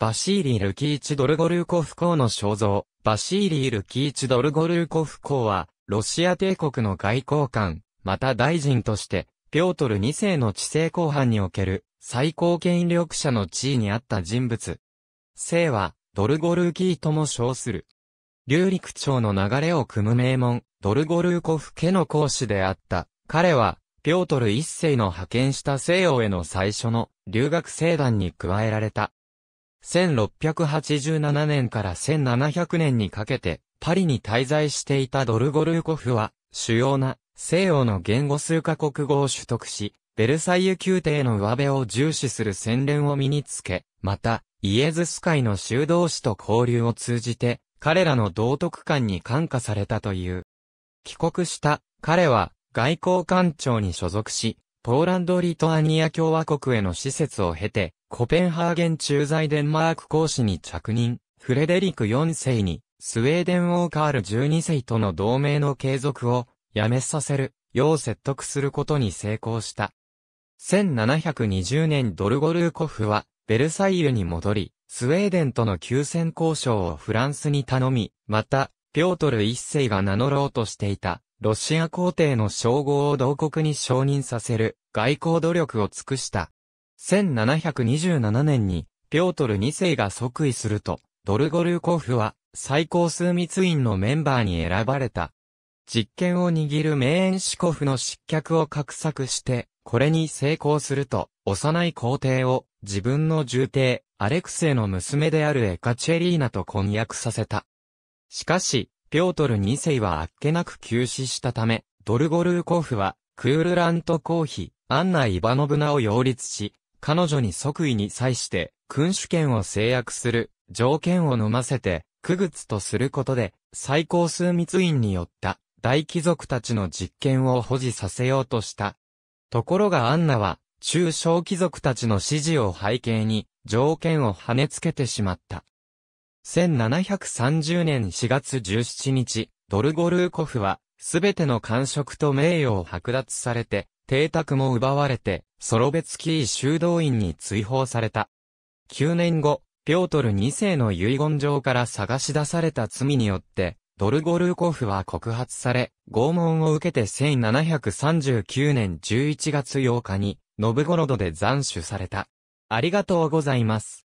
バシーリー・ルキーチ・ドルゴルーコフ公の肖像、バシーリー・ルキーチ・ドルゴルーコフ公は、ロシア帝国の外交官、また大臣として、ピョートル2世の治世後半における、最高権力者の地位にあった人物。姓は、ドルゴルーキーとも称する。流陸朝の流れを汲む名門、ドルゴルーコフ家の講師であった。彼は、ピョートル1世の派遣した西洋への最初の留学生団に加えられた。1687年から1700年にかけて、パリに滞在していたドルゴルーコフは、主要な西洋の言語数カ国語を取得し、ベルサイユ宮廷の上辺を重視する洗練を身につけ、また、イエズス会の修道士と交流を通じて、彼らの道徳観に感化されたという。帰国した、彼は、外交官庁に所属し、ポーランド・リトアニア共和国への施設を経て、コペンハーゲン駐在デンマーク公使に着任、フレデリク4世に、スウェーデン王カール12世との同盟の継続を、やめさせる、よう説得することに成功した。1720年ドルゴルーコフは、ベルサイユに戻り、スウェーデンとの休戦交渉をフランスに頼み、また、ピョートル1世が名乗ろうとしていた、ロシア皇帝の称号を同国に承認させる、外交努力を尽くした。1727年に、ピョートル2世が即位すると、ドルゴルーコフは、最高枢密院のメンバーに選ばれた。実権を握るメーンシコフの失脚を画策して、これに成功すると、幼い皇帝を自分の重帝、アレクセイの娘であるエカチェリーナと婚約させた。しかし、ピョートル2世はあっけなく急死したため、ドルゴルーコフは、クールラント公妃、アンナ・イバノブナを擁立し、彼女に即位に際して、君主権を制約する、条件を飲ませて、区別とすることで、最高枢密院によった、大貴族たちの実権を保持させようとした。ところがアンナは、中小貴族たちの支持を背景に、条件を跳ねつけてしまった。1730年4月17日、ドルゴルーコフは、すべての官職と名誉を剥奪されて、邸宅も奪われて、ソロベツキー修道院に追放された。9年後、ピョートル2世の遺言状から探し出された罪によって、ドルゴルーコフは告発され、拷問を受けて1739年11月8日に、ノブゴロドで斬首された。ありがとうございます。